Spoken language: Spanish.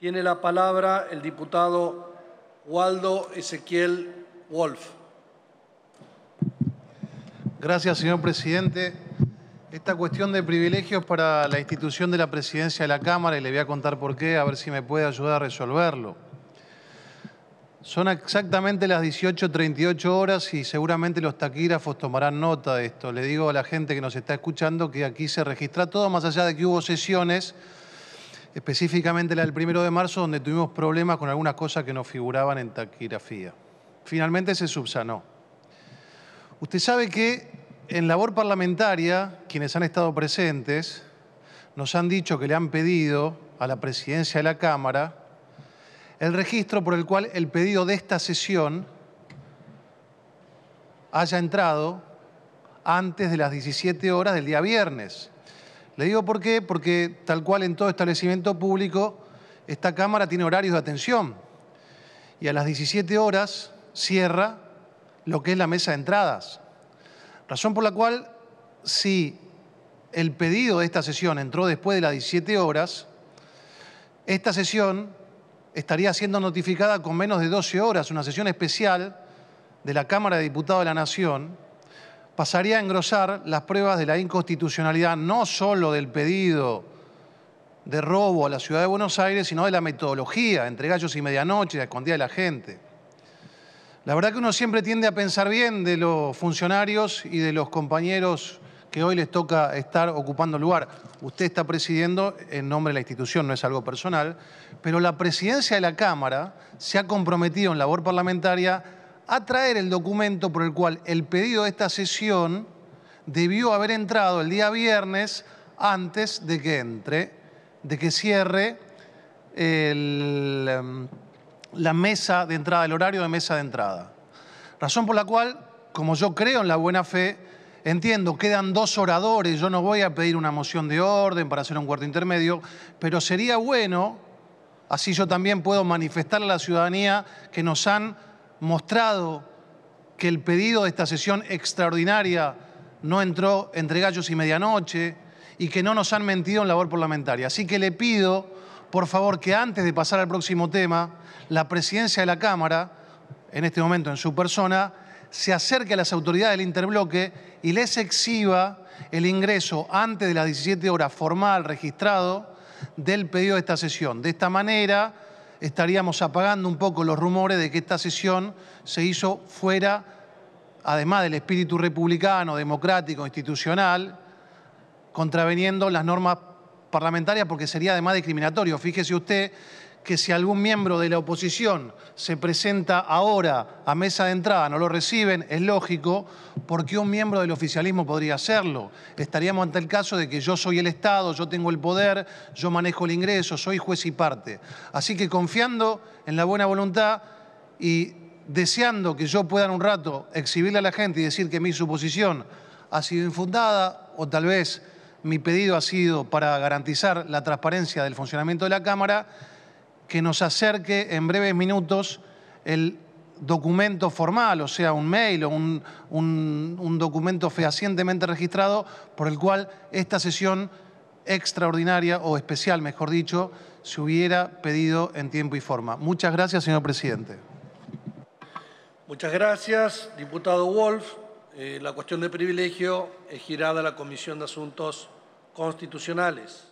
Tiene la palabra el diputado Waldo Ezequiel Wolf. Gracias, señor presidente. Esta cuestión de privilegios para la institución de la presidencia de la Cámara, y le voy a contar por qué, a ver si me puede ayudar a resolverlo. Son exactamente las 18.38 horas y seguramente los taquígrafos tomarán nota de esto. Le digo a la gente que nos está escuchando que aquí se registra todo, más allá de que hubo sesiones específicamente la del primero de marzo, donde tuvimos problemas con algunas cosas que no figuraban en taquigrafía. Finalmente se subsanó. Usted sabe que en labor parlamentaria, quienes han estado presentes nos han dicho que le han pedido a la presidencia de la Cámara el registro por el cual el pedido de esta sesión haya entrado antes de las 17 horas del día viernes. Le digo por qué, porque tal cual en todo establecimiento público, esta Cámara tiene horarios de atención. Y a las 17 horas cierra lo que es la mesa de entradas. Razón por la cual, si el pedido de esta sesión entró después de las 17 horas, esta sesión estaría siendo notificada con menos de 12 horas, una sesión especial de la Cámara de Diputados de la Nación, pasaría a engrosar las pruebas de la inconstitucionalidad no solo del pedido de robo a la ciudad de Buenos Aires, sino de la metodología, entre gallos y medianoche, la escondida de la gente. La verdad que uno siempre tiende a pensar bien de los funcionarios y de los compañeros que hoy les toca estar ocupando lugar. Usted está presidiendo en nombre de la institución, no es algo personal, pero la presidencia de la Cámara se ha comprometido en labor parlamentaria a traer el documento por el cual el pedido de esta sesión debió haber entrado el día viernes antes de que entre, de que cierre em, la mesa de entrada, el horario de mesa de entrada. Razón por la cual, como yo creo en la buena fe, Entiendo, quedan dos oradores, yo no voy a pedir una moción de orden para hacer un cuarto intermedio, pero sería bueno, así yo también puedo manifestar a la ciudadanía que nos han mostrado que el pedido de esta sesión extraordinaria no entró entre gallos y medianoche y que no nos han mentido en labor parlamentaria. Así que le pido, por favor, que antes de pasar al próximo tema, la presidencia de la Cámara, en este momento en su persona, se acerque a las autoridades del interbloque y les exhiba el ingreso antes de las 17 horas formal registrado del pedido de esta sesión. De esta manera estaríamos apagando un poco los rumores de que esta sesión se hizo fuera, además del espíritu republicano, democrático, institucional, contraveniendo las normas parlamentarias porque sería además discriminatorio. Fíjese usted que si algún miembro de la oposición se presenta ahora a mesa de entrada, no lo reciben, es lógico, porque un miembro del oficialismo podría hacerlo. Estaríamos ante el caso de que yo soy el Estado, yo tengo el poder, yo manejo el ingreso, soy juez y parte. Así que confiando en la buena voluntad y deseando que yo pueda en un rato exhibirle a la gente y decir que mi suposición ha sido infundada o tal vez mi pedido ha sido para garantizar la transparencia del funcionamiento de la Cámara, que nos acerque en breves minutos el documento formal, o sea, un mail o un, documento fehacientemente registrado por el cual esta sesión extraordinaria o especial, mejor dicho, se hubiera pedido en tiempo y forma. Muchas gracias, señor presidente. Muchas gracias, diputado Wolf. Eh, la cuestión de privilegio es girada a la Comisión de Asuntos Constitucionales.